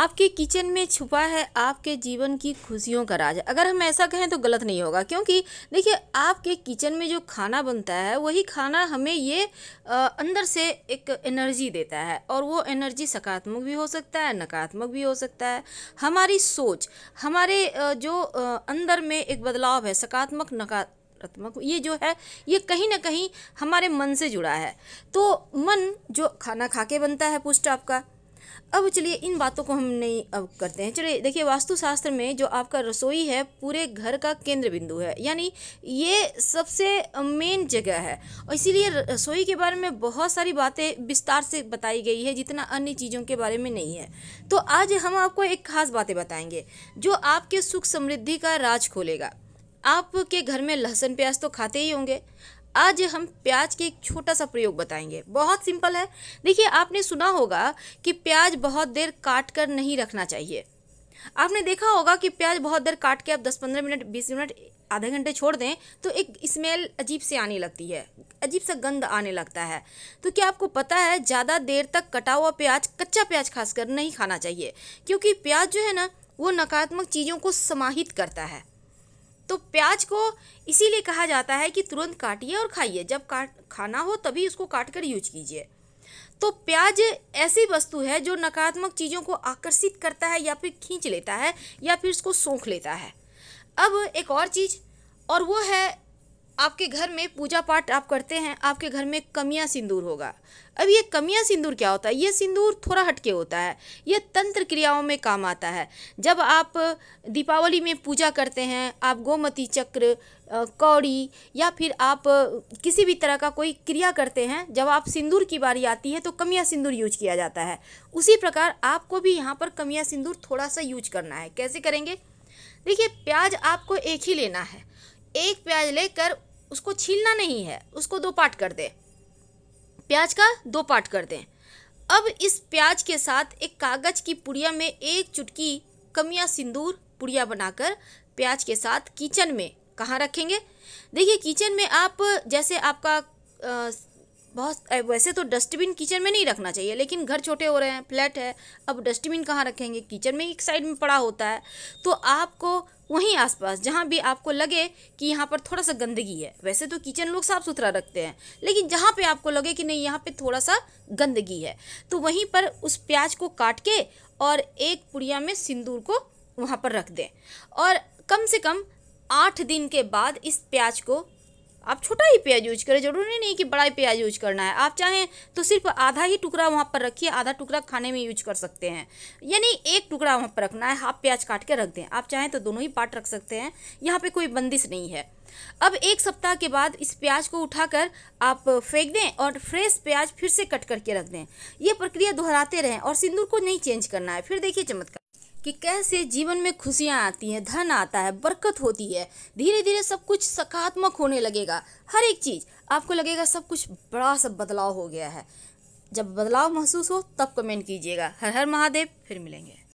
आपके किचन में छुपा है आपके जीवन की खुशियों का राज अगर हम ऐसा कहें तो गलत नहीं होगा क्योंकि देखिए आपके किचन में जो खाना बनता है वही खाना हमें ये आ, अंदर से एक एनर्जी देता है और वो एनर्जी सकारात्मक भी हो सकता है नकारात्मक भी हो सकता है हमारी सोच हमारे जो अंदर में एक बदलाव है सकारात्मक नकार नकारात्मक ये जो है ये कहीं ना कहीं हमारे मन से जुड़ा है तो मन जो खाना खा के बनता है पुष्ट आपका अब चलिए इन बातों को हम नहीं अब करते हैं चलिए देखिए वास्तुशास्त्र में जो आपका रसोई है पूरे घर का केंद्र बिंदु है यानी ये सबसे मेन जगह है और इसीलिए रसोई के बारे में बहुत सारी बातें विस्तार से बताई गई है जितना अन्य चीज़ों के बारे में नहीं है तो आज हम आपको एक खास बातें बताएंगे जो आपके सुख समृद्धि का राज खोलेगा आपके घर में लहसुन प्याज तो खाते ही होंगे आज हम प्याज के एक छोटा सा प्रयोग बताएंगे बहुत सिंपल है देखिए आपने सुना होगा कि प्याज बहुत देर काट कर नहीं रखना चाहिए आपने देखा होगा कि प्याज बहुत देर काट के आप 10-15 मिनट 20 मिनट आधे घंटे छोड़ दें तो एक स्मेल अजीब से आने लगती है अजीब सा गंद आने लगता है तो क्या आपको पता है ज़्यादा देर तक कटा हुआ प्याज कच्चा प्याज खासकर नहीं खाना चाहिए क्योंकि प्याज जो है ना वो नकारात्मक चीज़ों को समाहित करता है तो प्याज को इसीलिए कहा जाता है कि तुरंत काटिए और खाइए जब काट खाना हो तभी उसको काट कर यूज कीजिए तो प्याज ऐसी वस्तु है जो नकारात्मक चीज़ों को आकर्षित करता है या फिर खींच लेता है या फिर उसको सोख लेता है अब एक और चीज़ और वो है आपके घर में पूजा पाठ आप करते हैं आपके घर में कमिया सिंदूर होगा अब ये कमिया सिंदूर क्या होता है ये सिंदूर थोड़ा हटके होता है ये तंत्र क्रियाओं में काम आता है जब आप दीपावली में पूजा करते हैं आप गोमती चक्र कौड़ी या फिर आप किसी भी तरह का कोई क्रिया करते हैं जब आप सिंदूर की बारी आती है तो कमिया सिंदूर यूज किया जाता है उसी प्रकार आपको भी यहाँ पर कमिया सिंदूर थोड़ा सा यूज करना है कैसे करेंगे देखिए प्याज आपको एक ही लेना है एक प्याज लेकर उसको छीलना नहीं है उसको दो पार्ट कर दें प्याज का दो पार्ट कर दें अब इस प्याज के साथ एक कागज की पुड़िया में एक चुटकी कमिया सिंदूर पुड़िया बनाकर प्याज के साथ किचन में कहाँ रखेंगे देखिए किचन में आप जैसे आपका बहुत वैसे तो डस्टबिन किचन में नहीं रखना चाहिए लेकिन घर छोटे हो रहे हैं फ्लैट है अब डस्टबिन कहाँ रखेंगे किचन में एक साइड में पड़ा होता है तो आपको वहीं आसपास जहाँ भी आपको लगे कि यहाँ पर थोड़ा सा गंदगी है वैसे तो किचन लोग साफ़ सुथरा रखते हैं लेकिन जहाँ पे आपको लगे कि नहीं यहाँ पे थोड़ा सा गंदगी है तो वहीं पर उस प्याज को काट के और एक पुड़िया में सिंदूर को वहाँ पर रख दें और कम से कम आठ दिन के बाद इस प्याज को आप छोटा ही प्याज यूज करें ज़रूरी नहीं कि बड़ा ही प्याज यूज करना है आप चाहें तो सिर्फ आधा ही टुकड़ा वहाँ पर रखिए आधा टुकड़ा खाने में यूज कर सकते हैं यानी एक टुकड़ा वहाँ पर रखना है हाफ प्याज काट के रख दें आप चाहें तो दोनों ही पार्ट रख सकते हैं यहाँ पर कोई बंदिश नहीं है अब एक सप्ताह के बाद इस प्याज को उठाकर आप फेंक दें और फ्रेश प्याज फिर से कट करके रख दें ये प्रक्रिया दोहराते रहें और सिंदूर को नहीं चेंज करना है फिर देखिए चमत्कार कि कैसे जीवन में खुशियाँ आती हैं धन आता है बरकत होती है धीरे धीरे सब कुछ सकारात्मक होने लगेगा हर एक चीज़ आपको लगेगा सब कुछ बड़ा सा बदलाव हो गया है जब बदलाव महसूस हो तब कमेंट कीजिएगा हर हर महादेव फिर मिलेंगे